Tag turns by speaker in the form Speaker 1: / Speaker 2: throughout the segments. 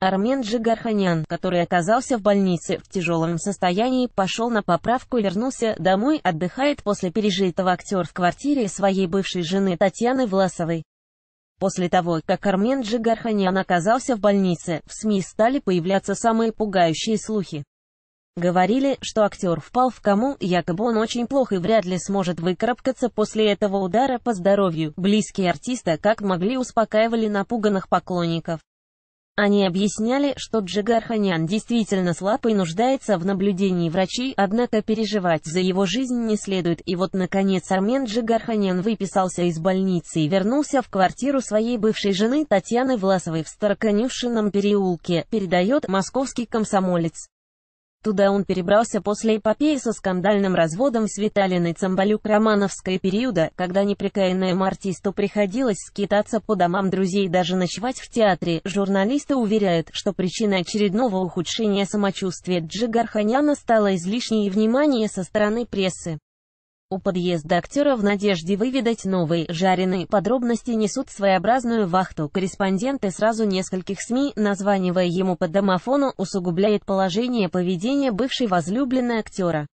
Speaker 1: Армен Джигарханян, который оказался в больнице в тяжелом состоянии, пошел на поправку и вернулся домой, отдыхает после пережитого актер в квартире своей бывшей жены Татьяны Власовой. После того, как Армен Джигарханян оказался в больнице, в СМИ стали появляться самые пугающие слухи. Говорили, что актер впал в кому, якобы он очень плохо и вряд ли сможет выкарабкаться после этого удара по здоровью. Близкие артиста как могли успокаивали напуганных поклонников. Они объясняли, что Джигарханян действительно слаб и нуждается в наблюдении врачей, однако переживать за его жизнь не следует. И вот, наконец, Армен Джигарханян выписался из больницы и вернулся в квартиру своей бывшей жены Татьяны Власовой в Староконюшином переулке, передает московский комсомолец. Туда он перебрался после эпопеи со скандальным разводом с Виталиной Цамбалюк романовской периода, когда непрекаянному артисту приходилось скитаться по домам друзей даже ночевать в театре. Журналисты уверяют, что причиной очередного ухудшения самочувствия Джигарханяна стало излишнее внимание со стороны прессы. У подъезда актера в надежде выведать новые, жареные подробности несут своеобразную вахту. Корреспонденты сразу нескольких СМИ, названивая ему по домофону, усугубляет положение поведения бывшей возлюбленной актера.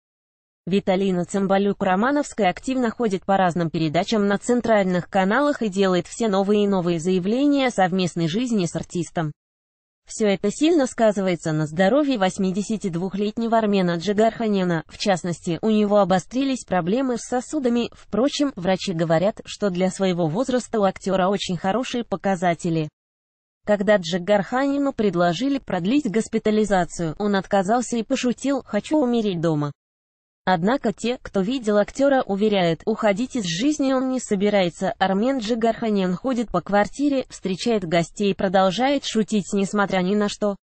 Speaker 1: Виталина Цымбалюк-Романовская активно ходит по разным передачам на центральных каналах и делает все новые и новые заявления о совместной жизни с артистом. Все это сильно сказывается на здоровье 82-летнего армена Джигарханяна. В частности, у него обострились проблемы с сосудами. Впрочем, врачи говорят, что для своего возраста у актера очень хорошие показатели. Когда Джигарханину предложили продлить госпитализацию, он отказался и пошутил «хочу умереть дома». Однако те, кто видел актера, уверяют, уходить из жизни он не собирается. Армен Джигарханян ходит по квартире, встречает гостей и продолжает шутить, несмотря ни на что.